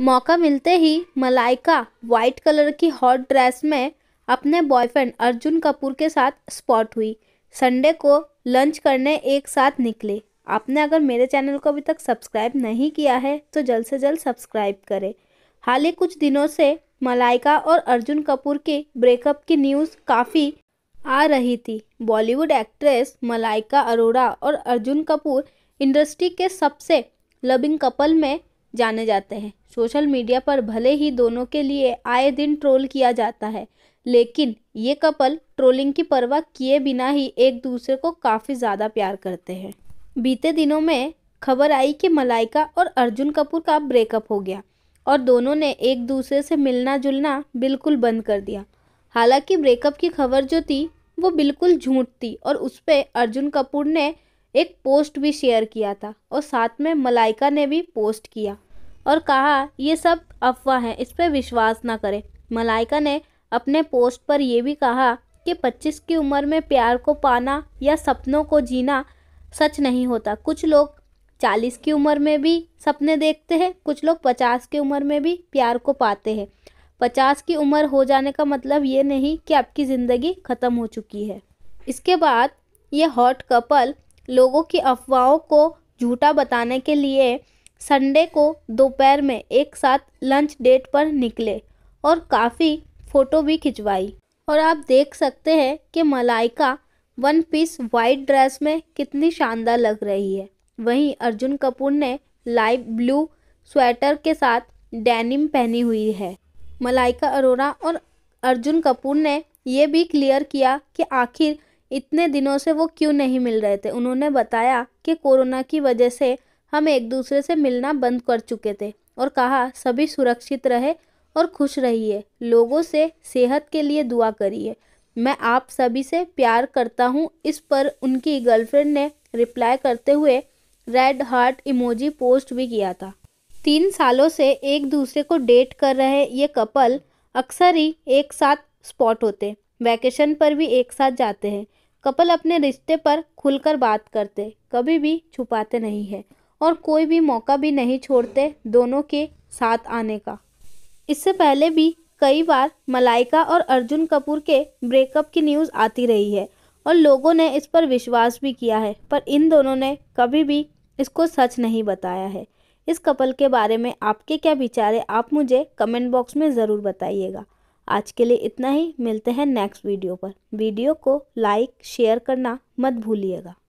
मौका मिलते ही मलाइका वाइट कलर की हॉट ड्रेस में अपने बॉयफ्रेंड अर्जुन कपूर के साथ स्पॉट हुई संडे को लंच करने एक साथ निकले आपने अगर मेरे चैनल को अभी तक सब्सक्राइब नहीं किया है तो जल्द से जल्द सब्सक्राइब करें हाल ही कुछ दिनों से मलाइका और अर्जुन कपूर के ब्रेकअप की न्यूज़ काफ़ी आ रही थी बॉलीवुड एक्ट्रेस मलाइका अरोड़ा और अर्जुन कपूर इंडस्ट्री के सबसे लविंग कपल में जाने जाते हैं सोशल मीडिया पर भले ही दोनों के लिए आए दिन ट्रोल किया जाता है लेकिन ये कपल ट्रोलिंग की परवाह किए बिना ही एक दूसरे को काफ़ी ज़्यादा प्यार करते हैं बीते दिनों में खबर आई कि मलाइका और अर्जुन कपूर का ब्रेकअप हो गया और दोनों ने एक दूसरे से मिलना जुलना बिल्कुल बंद कर दिया हालांकि ब्रेकअप की खबर जो थी वो बिल्कुल झूठ थी और उस पर अर्जुन कपूर ने एक पोस्ट भी शेयर किया था और साथ में मलाइका ने भी पोस्ट किया और कहा यह सब अफवाह है इस पर विश्वास ना करें मलाइका ने अपने पोस्ट पर यह भी कहा कि 25 की उम्र में प्यार को पाना या सपनों को जीना सच नहीं होता कुछ लोग 40 की उम्र में भी सपने देखते हैं कुछ लोग 50 की उम्र में भी प्यार को पाते हैं 50 की उम्र हो जाने का मतलब ये नहीं कि आपकी ज़िंदगी ख़त्म हो चुकी है इसके बाद ये हॉट कपल लोगों की अफवाहों को झूठा बताने के लिए संडे को दोपहर में एक साथ लंच डेट पर निकले और काफ़ी फ़ोटो भी खिंचवाई और आप देख सकते हैं कि Malaika one piece white dress में कितनी शानदार लग रही है वहीं अर्जुन कपूर ने लाइट ब्लू स्वेटर के साथ डेनिम पहनी हुई है मलाइका अरोरा और अर्जुन कपूर ने ये भी क्लियर किया कि आखिर इतने दिनों से वो क्यों नहीं मिल रहे थे उन्होंने बताया कि कोरोना की वजह से हम एक दूसरे से मिलना बंद कर चुके थे और कहा सभी सुरक्षित रहे और खुश रहिए लोगों से सेहत के लिए दुआ करिए मैं आप सभी से प्यार करता हूँ इस पर उनकी गर्लफ्रेंड ने रिप्लाई करते हुए रेड हार्ट इमोजी पोस्ट भी किया था तीन सालों से एक दूसरे को डेट कर रहे ये कपल अक्सर ही एक साथ स्पॉट होते वैकेशन पर भी एक साथ जाते हैं कपल अपने रिश्ते पर खुलकर बात करते कभी भी छुपाते नहीं है और कोई भी मौका भी नहीं छोड़ते दोनों के साथ आने का इससे पहले भी कई बार मलाइका और अर्जुन कपूर के ब्रेकअप की न्यूज़ आती रही है और लोगों ने इस पर विश्वास भी किया है पर इन दोनों ने कभी भी इसको सच नहीं बताया है इस कपल के बारे में आपके क्या विचार है आप मुझे कमेंट बॉक्स में ज़रूर बताइएगा आज के लिए इतना ही मिलते हैं नेक्स्ट वीडियो पर वीडियो को लाइक शेयर करना मत भूलिएगा